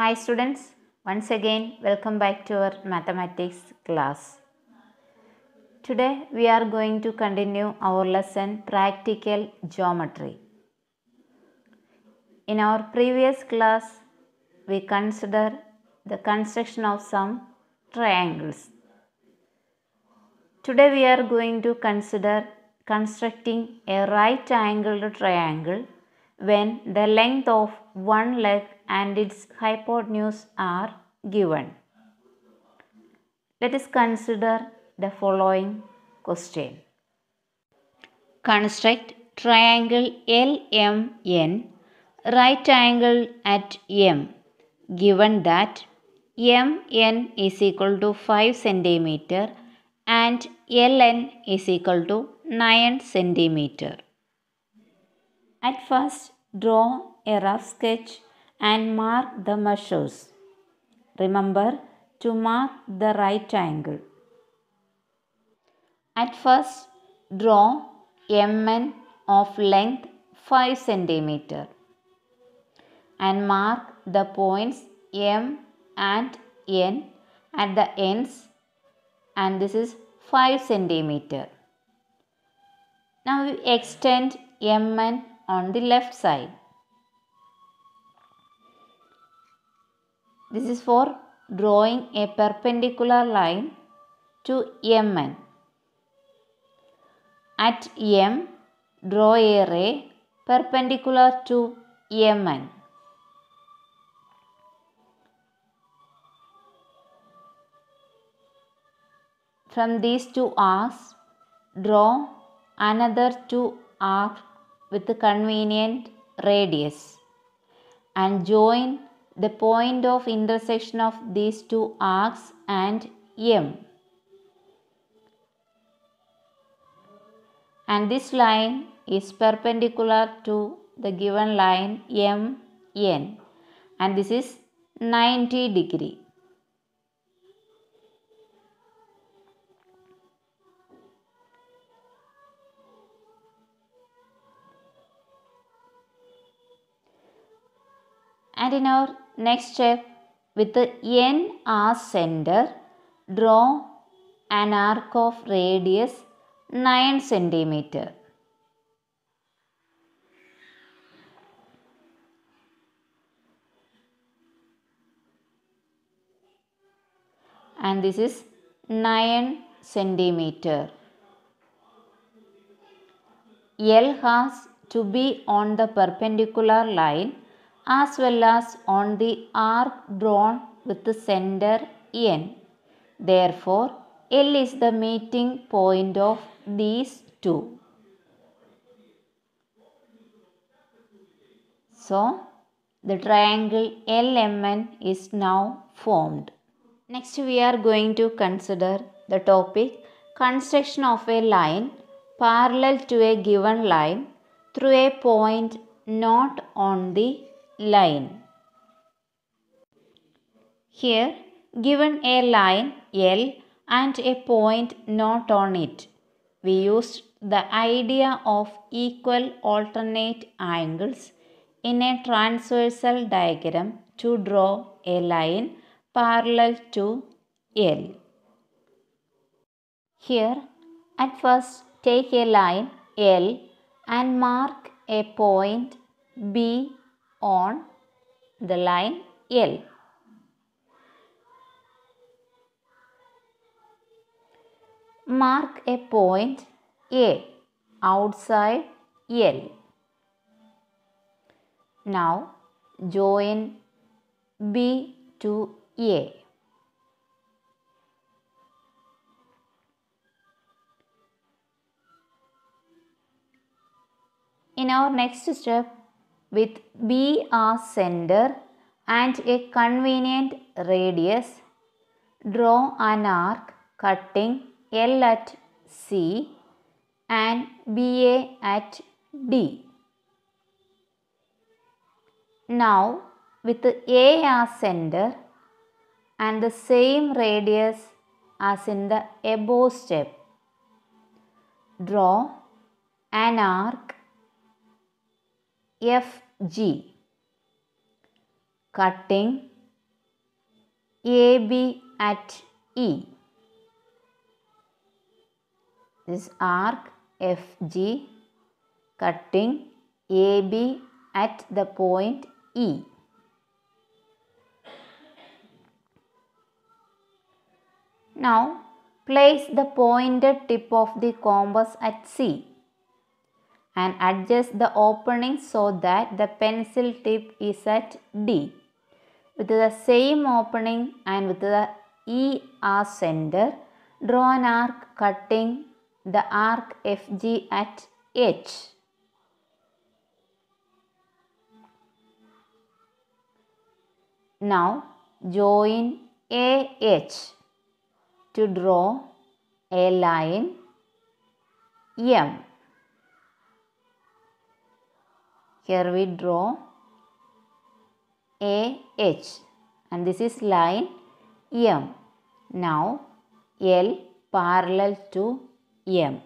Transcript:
Hi students, once again welcome back to our mathematics class. Today we are going to continue our lesson practical geometry. In our previous class we consider the construction of some triangles. Today we are going to consider constructing a right angled triangle when the length of one leg and its hypotenuse are given. Let us consider the following question. Construct triangle LMN right angle at M given that MN is equal to 5 centimeter and LN is equal to 9 centimeter. At first, draw a rough sketch and mark the measures. Remember to mark the right angle. At first, draw MN of length 5 cm and mark the points M and N at the ends and this is 5 cm. Now we extend MN on the left side. This is for drawing a perpendicular line to MN. At M, draw a ray perpendicular to MN. From these two arcs, draw another two arcs with convenient radius and join the point of intersection of these two arcs and M. And this line is perpendicular to the given line MN and this is 90 degree. And in our Next step with the N as center draw an arc of radius 9 centimeter. and this is 9 centimeter. L has to be on the perpendicular line as well as on the arc drawn with the center N. Therefore, L is the meeting point of these two. So, the triangle LMN is now formed. Next, we are going to consider the topic construction of a line parallel to a given line through a point not on the line. Here given a line L and a point not on it. We used the idea of equal alternate angles in a transversal diagram to draw a line parallel to L. Here at first take a line L and mark a point B on the line L. Mark a point A outside L. Now join B to A. In our next step, with B as center and a convenient radius. Draw an arc cutting L at C and BA at D. Now with A as center and the same radius as in the above step, draw an arc FG cutting AB at E this arc FG cutting AB at the point E now place the pointed tip of the compass at C and adjust the opening so that the pencil tip is at D. With the same opening and with the E ascender, center, draw an arc cutting the arc FG at H. Now join AH to draw a line M. Here we draw AH and this is line M. Now L parallel to M.